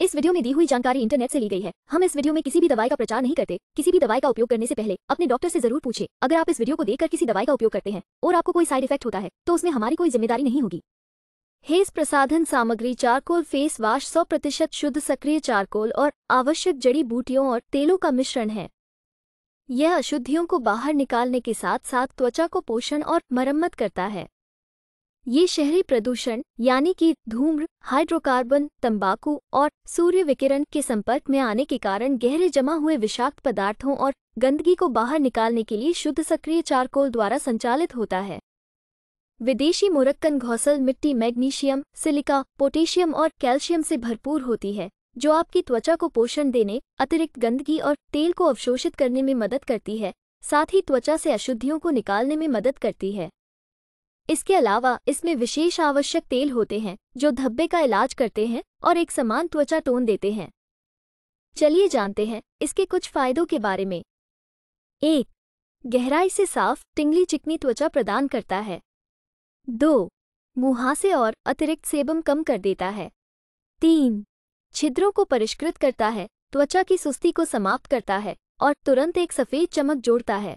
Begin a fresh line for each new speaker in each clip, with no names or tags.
इस वीडियो में दी हुई जानकारी इंटरनेट से ली गई है हम इस वीडियो में किसी भी दवाई का प्रचार नहीं करते किसी भी दवाई का उपयोग करने से पहले अपने डॉक्टर से जरूर पूछे अगर आप इस वीडियो को देखकर किसी दवाई का उपयोग करते हैं और आपको कोई साइड इफेक्ट होता है तो उसमें हमारी कोई जिम्मेदारी नहीं होगी हेस प्रसाधन सामग्री चारकोल फेस वाश सौ प्रतिशत शुद्ध सक्रिय चारकोल और आवश्यक जड़ी बूटियों और तेलों का मिश्रण है यह अशुद्धियों को बाहर निकालने के साथ साथ त्वचा को पोषण और मरम्मत करता है ये शहरी प्रदूषण यानी कि धूम्र हाइड्रोकार्बन तंबाकू और सूर्य विकिरण के संपर्क में आने के कारण गहरे जमा हुए विषाक्त पदार्थों और गंदगी को बाहर निकालने के लिए शुद्ध सक्रिय चारकोल द्वारा संचालित होता है विदेशी मोरक्कन घौसल मिट्टी मैग्नीशियम सिलिका पोटेशियम और कैल्शियम से भरपूर होती है जो आपकी त्वचा को पोषण देने अतिरिक्त गंदगी और तेल को अवशोषित करने में मदद करती है साथ ही त्वचा से अशुद्धियों को निकालने में मदद करती है इसके अलावा इसमें विशेष आवश्यक तेल होते हैं जो धब्बे का इलाज करते हैं और एक समान त्वचा टोन देते हैं चलिए जानते हैं इसके कुछ फायदों के बारे में एक गहराई से साफ टिंगली चिकनी त्वचा प्रदान करता है दो मुहासे और अतिरिक्त सेबम कम कर देता है तीन छिद्रों को परिष्कृत करता है त्वचा की सुस्ती को समाप्त करता है और तुरंत एक सफ़ेद चमक जोड़ता है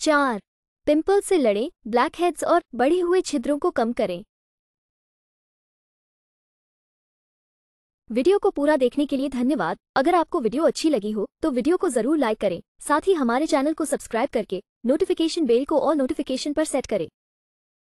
चार पिंपल से लड़ें ब्लैकहेड्स और बढ़े
हुए छिद्रों को कम करें
वीडियो को पूरा देखने के लिए धन्यवाद अगर आपको वीडियो अच्छी लगी हो तो वीडियो को जरूर लाइक करें साथ ही हमारे चैनल को सब्सक्राइब करके नोटिफिकेशन बेल को और नोटिफिकेशन पर सेट करें